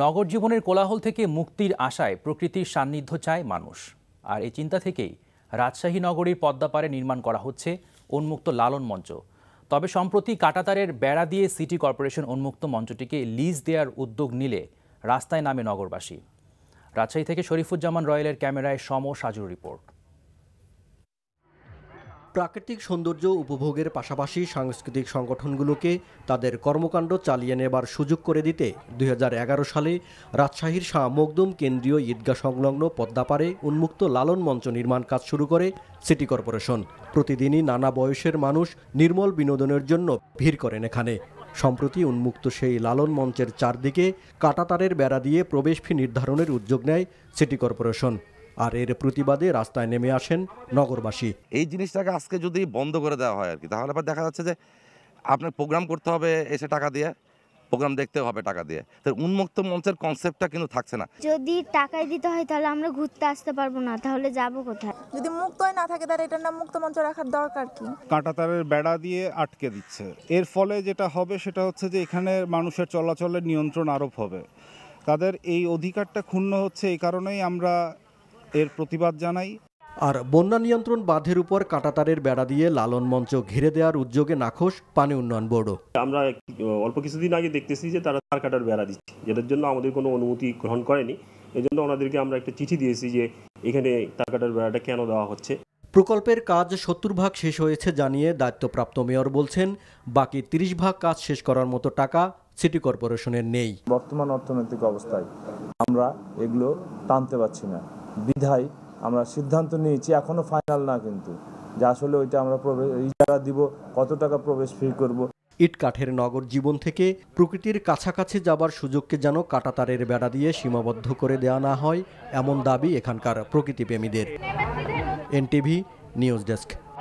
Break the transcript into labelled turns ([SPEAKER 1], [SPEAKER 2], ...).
[SPEAKER 1] নগর জীবনের কোলাহল থেকে মুক্তির আশায় প্রকৃতির সান্নিধ্য চায় মানুষ আর এই চিন্তা থেকেই রাজশাহী নগরীর পদ্মাপাড়ে নির্মাণ করা হচ্ছে উন্মুক্ত লালন মঞ্চ তবে সম্প্রতি কাটাতারের বেড়া দিয়ে সিটি কর্পোরেশন উন্মুক্ত মঞ্চটিকে লিজ দেওয়ার উদ্যোগ নিলে রাস্তায় নামে নগরবাসী রাজশাহী থেকে শরীফুজ্জামান রয়েলের ক্যামেরায় সম সাজুর রিপোর্ট প্রাকৃতিক সৌন্দর্য উপভোগের পাশাপাশি
[SPEAKER 2] সাংস্কৃতিক সংগঠনগুলোকে তাদের কর্মকাণ্ড চালিয়ে নেবার সুযোগ করে দিতে দুই সালে রাজশাহীর শাহ মকদুম কেন্দ্রীয় ঈদগাহ সংলগ্ন পদ্মাপাড়ে উন্মুক্ত লালন মঞ্চ নির্মাণ কাজ শুরু করে সিটি কর্পোরেশন প্রতিদিনই নানা বয়সের মানুষ নির্মল বিনোদনের জন্য ভিড় করেন এখানে সম্প্রতি উন্মুক্ত সেই লালন মঞ্চের চারদিকে কাটাতারের বেড়া দিয়ে প্রবেশ ফি নির্ধারণের উদ্যোগ নেয় সিটি কর্পোরেশন আর এর প্রতিবাদে রাস্তায় নেমে আসেন নগরবাসী এই জিনিসটাকে আজকে যদি বন্ধ করে দেওয়া হয় আর কি তাহলে আবার দেখা যাচ্ছে যে আপনার প্রোগ্রাম করতে হবে এসে টাকা দিয়ে প্রোগ্রাম দেখতে হবে টাকা দিয়ে তাহলে উন্মুক্ত
[SPEAKER 1] মঞ্চের কনসেপ্টটা কিন্তু থাকছে না যদি টাকায় দিতে হয় তাহলে আমরা ঘুরতে আসতে পারবো না তাহলে যাব কোথায় যদি মুক্ত হয় না থাকে তাহলে এটার নাম মুক্ত মঞ্চ রাখার দরকার কি তারের বেড়া দিয়ে আটকে দিচ্ছে এর ফলে যেটা হবে সেটা হচ্ছে যে এখানে মানুষের চলাচলের নিয়ন্ত্রণ আরোপ হবে তাদের এই অধিকারটা ক্ষুণ্ণ হচ্ছে এই কারণেই আমরা এর প্রতিবাদ জানাই
[SPEAKER 2] আর বন্যা নিয়ন্ত্রণ বাঁধের উপর কাঁটাতারের বেড়া দিয়ে লালন মঞ্চ ঘিরে দেওয়ার উদ্যোগে নাখোশ পানি উন্নয়ন বোর্ড আমরা অল্প কিছুদিন আগে দেখতেছি যে তারা তার কাটার বেড়া দিচ্ছে যেটার জন্য আমাদের কোনো অনুমতি গ্রহণ করেনি এজন্য ওনাদেরকে আমরা একটা চিঠি দিয়েছি যে এখানে তার কাটার বেড়াটা কেন দেওয়া হচ্ছে প্রকল্পের কাজ সত্তর ভাগ শেষ হয়েছে জানিয়ে দায়িত্বপ্রাপ্ত মেয়র বলছেন বাকি ৩০ ভাগ কাজ শেষ করার মতো টাকা সিটি কর্পোরেশনের নেই
[SPEAKER 1] বর্তমান অর্থনৈতিক অবস্থায় আমরা এগুলো টানতে পারছি না বিধায় আমরা সিদ্ধান্ত নিয়েছি এখনও ফাইনাল না কিন্তু যে আসলে ওইটা আমরা প্রবেশ ইজারা দিব কত টাকা প্রবেশ ফি করব
[SPEAKER 2] ইটকাঠের নগর জীবন থেকে প্রকৃতির কাছাকাছি যাবার সুযোগকে যেন কাটাতারের বেড়া দিয়ে সীমাবদ্ধ করে দেয়া না হয় এমন দাবি এখানকার প্রকৃতিপ্রেমীদের এনটিভি নিউজ ডেস্ক